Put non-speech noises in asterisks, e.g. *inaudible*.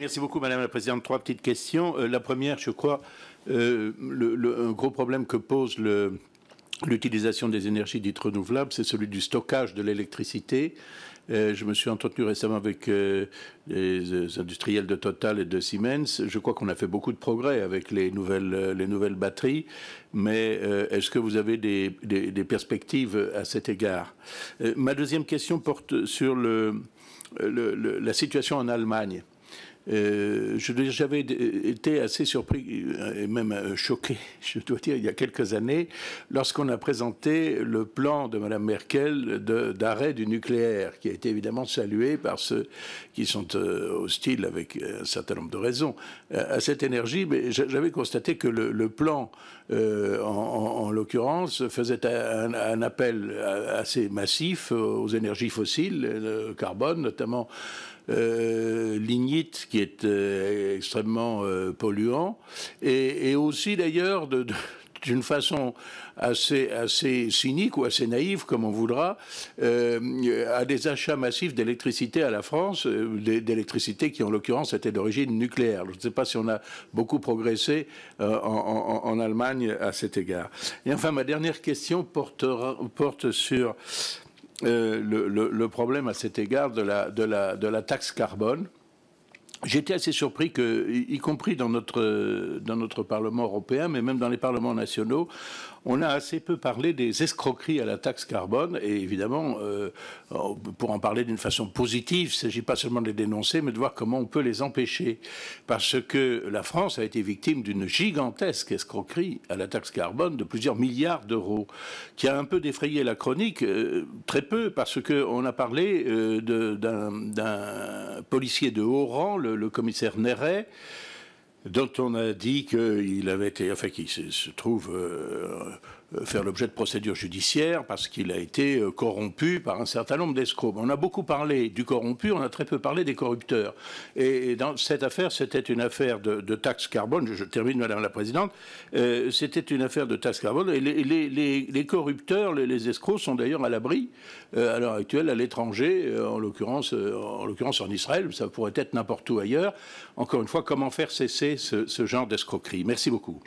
Merci beaucoup, Madame la Présidente. Trois petites questions. Euh, la première, je crois, euh, le, un gros problème que pose l'utilisation des énergies dites renouvelables, c'est celui du stockage de l'électricité. Euh, je me suis entretenu récemment avec les industriels de Total et de Siemens. Je crois qu'on a fait beaucoup de progrès avec les nouvelles, batteries, mais est-ce que vous avez des, perspectives à cet égard Ma deuxième question porte sur la situation en Allemagne. Euh, j'avais euh, été assez surpris euh, et même choqué, *laughs* je dois dire, il y a quelques années, lorsqu'on a présenté le plan de Mme Merkel d'arrêt du nucléaire, qui a été évidemment salué par ceux qui sont hostiles, avec un certain nombre de raisons, à cette énergie. Mais j'avais constaté que le, plan, en, l'occurrence, faisait un, appel assez massif aux énergies fossiles, le carbone notamment. lignite qui est euh, extrêmement euh, polluant, et, aussi d'ailleurs de, d'une façon assez, assez cynique ou assez naïve, comme on voudra, euh, à des achats massifs d'électricité à la France, d'électricité qui en l'occurrence était d'origine nucléaire. Je ne sais pas si on a beaucoup progressé en, Allemagne à cet égard. Et enfin, ma dernière question portera, porte sur le, le, problème à cet égard de la, de la, de la taxe carbone. J'étais assez surpris que, y compris dans notre, dans notre Parlement européen, mais même dans les parlements nationaux, on a assez peu parlé des escroqueries à la taxe carbone. Et évidemment, euh, oh, pour en parler d'une façon positive, il ne s'agit pas seulement de les dénoncer, mais de voir comment on peut les empêcher. Parce que la France a été victime d'une gigantesque escroquerie à la taxe carbone de plusieurs milliards d'euros, qui a un peu défrayé la chronique, euh, très peu, parce qu'on a parlé euh, d'un policier de haut rang, le le, commissaire Néret dont on a dit qu'il avait été, enfin, qui se, trouve euh, euh, faire l'objet de procédures judiciaires parce qu'il a été euh, corrompu par un certain nombre d'escrocs. On a beaucoup parlé du corrompu, on a très peu parlé des corrupteurs. Et dans cette affaire, c'était une affaire de, de, taxe carbone, je, termine Madame la Présidente, euh, c'était une affaire de taxe carbone. Et les, corrupteurs, les, escrocs sont d'ailleurs à l'abri à l'heure actuelle à l'étranger, en l'occurrence en l'occurrence en Israël, ça pourrait être n'importe où ailleurs. Encore une fois, comment faire cesser ce genre d'escroquerie Merci beaucoup.